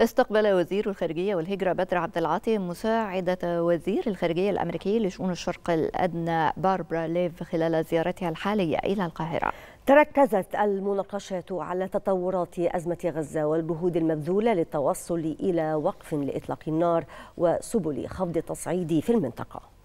استقبل وزير الخارجية والهجرة بدر عبد العاطي مساعدة وزير الخارجية الأمريكي لشؤون الشرق الأدنى باربرا ليف خلال زيارتها الحالية إلى القاهرة تركزت المناقشات على تطورات أزمة غزة والجهود المبذولة للتوصل إلى وقف لإطلاق النار وسبل خفض التصعيد في المنطقة